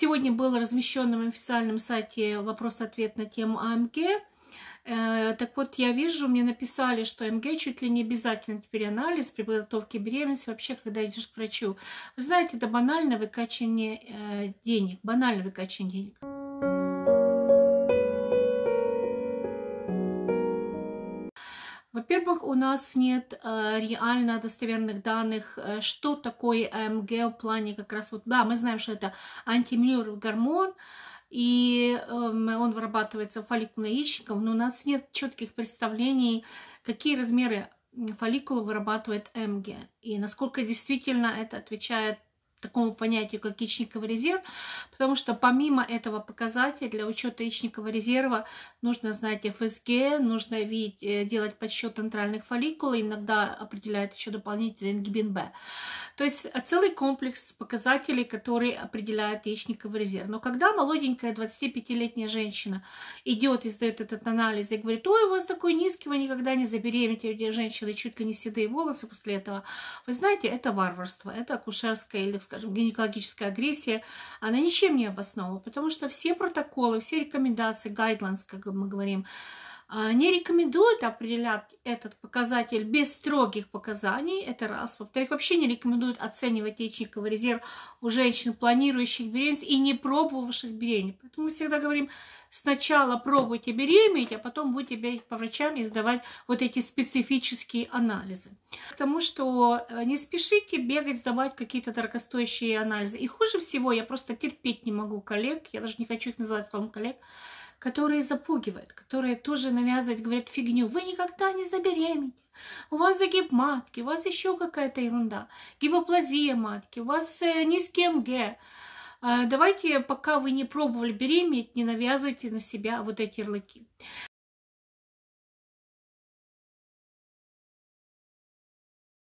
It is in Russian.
Сегодня был размещен на официальном сайте вопрос-ответ на тему АМГ. Э, так вот, я вижу, мне написали, что а МГ чуть ли не обязательно теперь анализ при подготовке беременности, вообще, когда идешь к врачу. Вы знаете, это банальное выкачивание э, денег, банальное выкачивание денег. Во-первых, у нас нет э, реально достоверных данных, э, что такое МГ в плане как раз вот, да, мы знаем, что это антимюр гормон, и э, он вырабатывается фолликулой яичников, но у нас нет четких представлений, какие размеры фолликула вырабатывает МГ, и насколько действительно это отвечает такому понятию, как яичниковый резерв, потому что помимо этого показателя для учета яичникового резерва нужно знать ФСГ, нужно видеть, э, делать подсчет центральных фолликул, иногда определяют еще дополнительный ингибин Б. То есть э, целый комплекс показателей, которые определяют яичниковый резерв. Но когда молоденькая 25-летняя женщина идет и сдает этот анализ и говорит, ой, у вас такой низкий, вы никогда не забеременеете, у женщины чуть ли не седые волосы после этого, вы знаете, это варварство, это акушерская или скажем, гинекологическая агрессия, она ничем не обоснована, потому что все протоколы, все рекомендации, гайдланс, как мы говорим, а, не рекомендуют определять этот показатель без строгих показаний, это раз. Во-вторых, вообще не рекомендуют оценивать яичниковый резерв у женщин, планирующих беременность и не пробовавших беременность. Поэтому мы всегда говорим, сначала пробуйте беременеть, а потом будете бегать по врачам и сдавать вот эти специфические анализы. Потому что э, не спешите бегать, сдавать какие-то дорогостоящие анализы. И хуже всего, я просто терпеть не могу коллег, я даже не хочу их называть словом коллег, которые запугивают, которые тоже навязывают, говорят фигню. Вы никогда не забеременете. У вас загиб матки, у вас еще какая-то ерунда. Гипоплазия матки, у вас э, низкий МГ. А, давайте, пока вы не пробовали беременеть, не навязывайте на себя вот эти ярлыки.